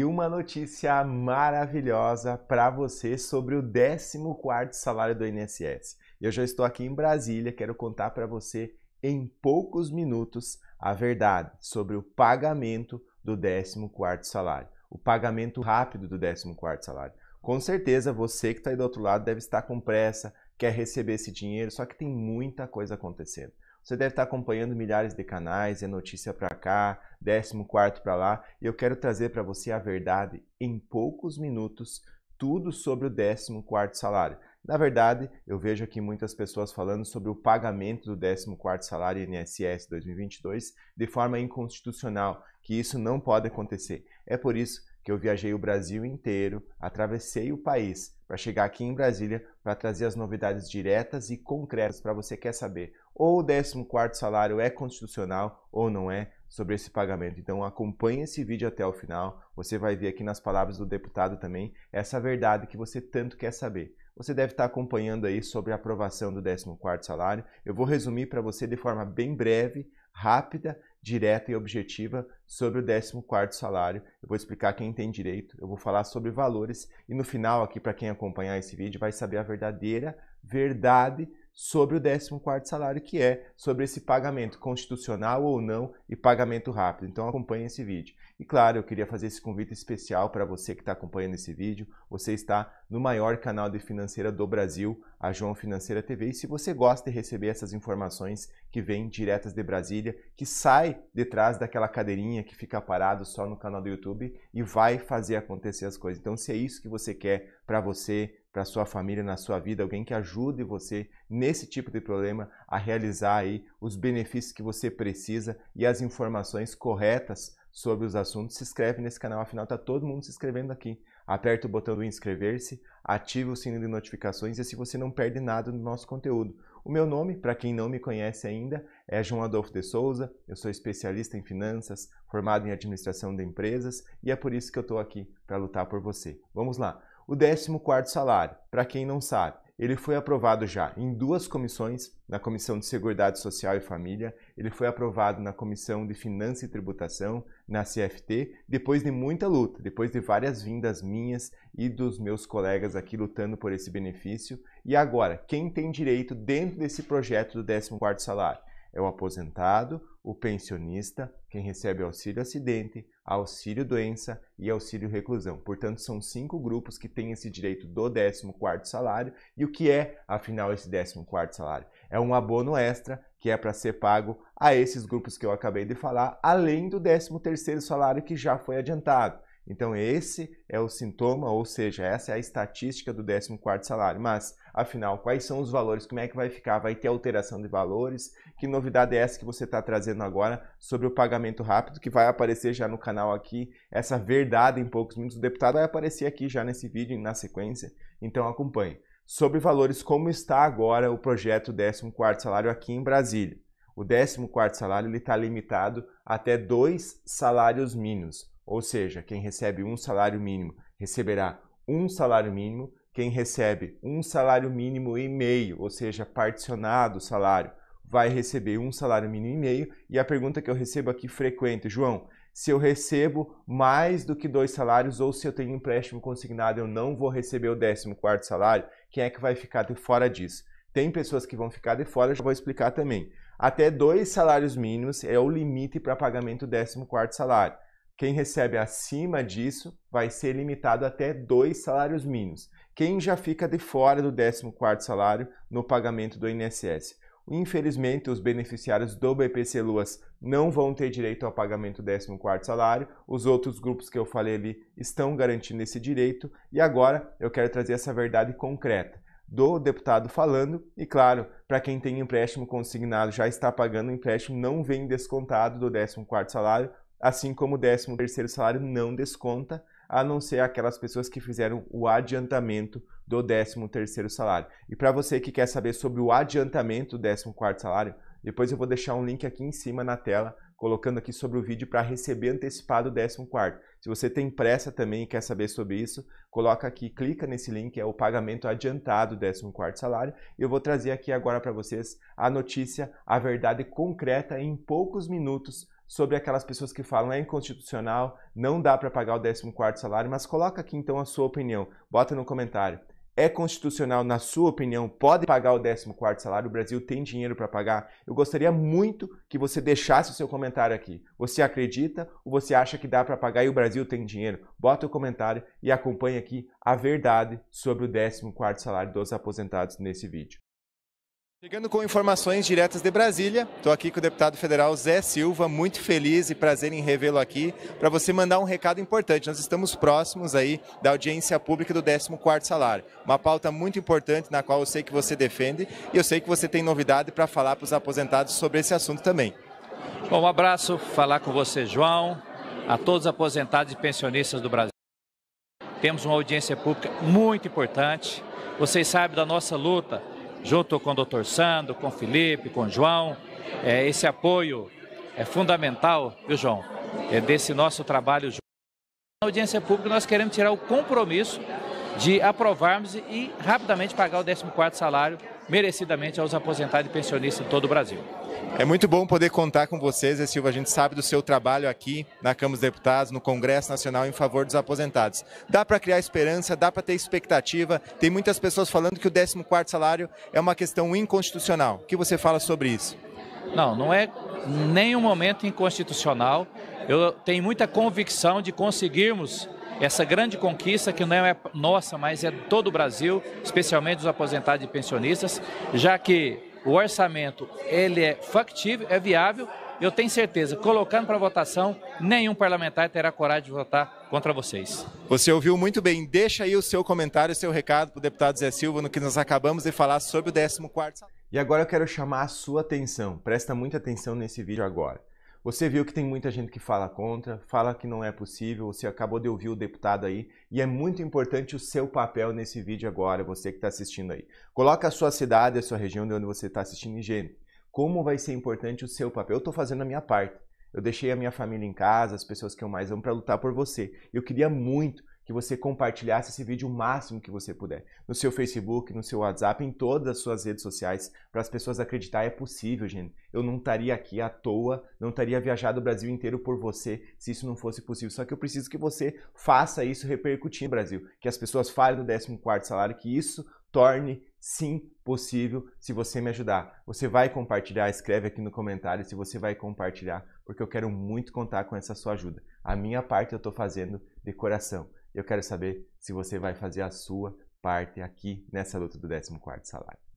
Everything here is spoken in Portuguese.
e uma notícia maravilhosa para você sobre o 14º salário do INSS. Eu já estou aqui em Brasília, quero contar para você em poucos minutos a verdade sobre o pagamento do 14º salário, o pagamento rápido do 14º salário. Com certeza você que está aí do outro lado deve estar com pressa, quer receber esse dinheiro, só que tem muita coisa acontecendo. Você deve estar acompanhando milhares de canais, é notícia para cá, décimo quarto para lá, e eu quero trazer para você a verdade em poucos minutos, tudo sobre o décimo quarto salário. Na verdade, eu vejo aqui muitas pessoas falando sobre o pagamento do 14º salário INSS 2022 de forma inconstitucional, que isso não pode acontecer. É por isso que eu viajei o Brasil inteiro, atravessei o país para chegar aqui em Brasília para trazer as novidades diretas e concretas para você quer saber ou o 14º salário é constitucional ou não é sobre esse pagamento. Então acompanhe esse vídeo até o final, você vai ver aqui nas palavras do deputado também essa verdade que você tanto quer saber. Você deve estar tá acompanhando aí sobre a aprovação do 14º salário. Eu vou resumir para você de forma bem breve, rápida direta e objetiva sobre o 14 salário. Eu vou explicar quem tem direito, eu vou falar sobre valores e no final aqui para quem acompanhar esse vídeo vai saber a verdadeira verdade sobre o 14 salário, que é sobre esse pagamento constitucional ou não e pagamento rápido. Então acompanhe esse vídeo. E claro, eu queria fazer esse convite especial para você que está acompanhando esse vídeo. Você está no maior canal de financeira do Brasil, a João Financeira TV. E se você gosta de receber essas informações que vêm diretas de Brasília, que sai detrás daquela cadeirinha que fica parado só no canal do YouTube e vai fazer acontecer as coisas. Então, se é isso que você quer para você, para sua família, na sua vida, alguém que ajude você nesse tipo de problema a realizar aí os benefícios que você precisa e as informações corretas sobre os assuntos. Se inscreve nesse canal, afinal está todo mundo se inscrevendo aqui. Aperta o botão do inscrever-se, ative o sininho de notificações e assim você não perde nada do nosso conteúdo. O meu nome, para quem não me conhece ainda, é João Adolfo de Souza. Eu sou especialista em finanças, formado em administração de empresas e é por isso que eu estou aqui para lutar por você. Vamos lá. O 14 salário, para quem não sabe, ele foi aprovado já em duas comissões, na Comissão de Seguridade Social e Família, ele foi aprovado na Comissão de Finanças e Tributação, na CFT, depois de muita luta, depois de várias vindas minhas e dos meus colegas aqui lutando por esse benefício. E agora, quem tem direito dentro desse projeto do 14 salário? é o aposentado, o pensionista, quem recebe auxílio acidente, auxílio doença e auxílio reclusão. Portanto, são cinco grupos que têm esse direito do 14º salário. E o que é, afinal, esse 14º salário? É um abono extra que é para ser pago a esses grupos que eu acabei de falar, além do 13º salário que já foi adiantado. Então, esse é o sintoma, ou seja, essa é a estatística do 14 salário. Mas, afinal, quais são os valores? Como é que vai ficar? Vai ter alteração de valores? Que novidade é essa que você está trazendo agora sobre o pagamento rápido, que vai aparecer já no canal aqui? Essa verdade em poucos minutos do deputado vai aparecer aqui já nesse vídeo, na sequência. Então, acompanhe. Sobre valores, como está agora o projeto 14 salário aqui em Brasília? O 14 salário está limitado até dois salários mínimos ou seja, quem recebe um salário mínimo receberá um salário mínimo, quem recebe um salário mínimo e meio, ou seja, particionado o salário, vai receber um salário mínimo e meio. E a pergunta que eu recebo aqui frequente, João, se eu recebo mais do que dois salários ou se eu tenho empréstimo consignado, eu não vou receber o 14 quarto salário, quem é que vai ficar de fora disso? Tem pessoas que vão ficar de fora, já vou explicar também. Até dois salários mínimos é o limite para pagamento do 14 quarto salário. Quem recebe acima disso vai ser limitado até dois salários mínimos. Quem já fica de fora do 14 salário no pagamento do INSS. Infelizmente, os beneficiários do BPC Luas não vão ter direito ao pagamento do 14 salário. Os outros grupos que eu falei ali estão garantindo esse direito. E agora eu quero trazer essa verdade concreta do deputado falando. E claro, para quem tem empréstimo consignado já está pagando o empréstimo, não vem descontado do 14 salário, assim como o 13 terceiro salário não desconta, a não ser aquelas pessoas que fizeram o adiantamento do 13 terceiro salário. E para você que quer saber sobre o adiantamento do 14 quarto salário, depois eu vou deixar um link aqui em cima na tela, colocando aqui sobre o vídeo para receber antecipado o 14. Se você tem pressa também e quer saber sobre isso, coloca aqui, clica nesse link, é o pagamento adiantado do 14 salário. Eu vou trazer aqui agora para vocês a notícia, a verdade concreta em poucos minutos sobre aquelas pessoas que falam é inconstitucional, não dá para pagar o 14º salário, mas coloca aqui então a sua opinião, bota no comentário. É constitucional, na sua opinião, pode pagar o 14º salário? O Brasil tem dinheiro para pagar? Eu gostaria muito que você deixasse o seu comentário aqui. Você acredita ou você acha que dá para pagar e o Brasil tem dinheiro? Bota o comentário e acompanhe aqui a verdade sobre o 14º salário dos aposentados nesse vídeo. Chegando com informações diretas de Brasília, estou aqui com o deputado federal Zé Silva, muito feliz e prazer em revê-lo aqui, para você mandar um recado importante. Nós estamos próximos aí da audiência pública do 14 salário, uma pauta muito importante na qual eu sei que você defende e eu sei que você tem novidade para falar para os aposentados sobre esse assunto também. Bom, um abraço, falar com você, João, a todos os aposentados e pensionistas do Brasil. Temos uma audiência pública muito importante. Vocês sabem da nossa luta junto com o doutor Sandro, com o Felipe, com o João. É, esse apoio é fundamental, viu, João? É desse nosso trabalho. Na audiência pública, nós queremos tirar o compromisso de aprovarmos e rapidamente pagar o 14 salário merecidamente aos aposentados e pensionistas em todo o Brasil. É muito bom poder contar com vocês, Silva. A gente sabe do seu trabalho aqui na Câmara dos Deputados, no Congresso Nacional em favor dos aposentados. Dá para criar esperança, dá para ter expectativa. Tem muitas pessoas falando que o 14 salário é uma questão inconstitucional. O que você fala sobre isso? Não, não é nenhum momento inconstitucional. Eu tenho muita convicção de conseguirmos essa grande conquista que não é nossa, mas é todo o Brasil, especialmente dos aposentados e pensionistas, já que o orçamento ele é factível, é viável. Eu tenho certeza, colocando para votação, nenhum parlamentar terá coragem de votar contra vocês. Você ouviu muito bem. Deixa aí o seu comentário, o seu recado para o deputado Zé Silva no que nós acabamos de falar sobre o 14 quarto. E agora eu quero chamar a sua atenção. Presta muita atenção nesse vídeo agora. Você viu que tem muita gente que fala contra, fala que não é possível, você acabou de ouvir o deputado aí, e é muito importante o seu papel nesse vídeo agora, você que está assistindo aí. Coloca a sua cidade, a sua região de onde você está assistindo em gênero. Como vai ser importante o seu papel? Eu estou fazendo a minha parte. Eu deixei a minha família em casa, as pessoas que eu mais amo, para lutar por você. Eu queria muito que você compartilhasse esse vídeo o máximo que você puder. No seu Facebook, no seu WhatsApp, em todas as suas redes sociais, para as pessoas acreditar é possível, gente. Eu não estaria aqui à toa, não estaria viajado o Brasil inteiro por você se isso não fosse possível. Só que eu preciso que você faça isso repercutir no Brasil, que as pessoas falem do 14 salário, que isso torne sim possível se você me ajudar. Você vai compartilhar, escreve aqui no comentário se você vai compartilhar, porque eu quero muito contar com essa sua ajuda. A minha parte eu estou fazendo de coração. Eu quero saber se você vai fazer a sua parte aqui nessa luta do 14 salário.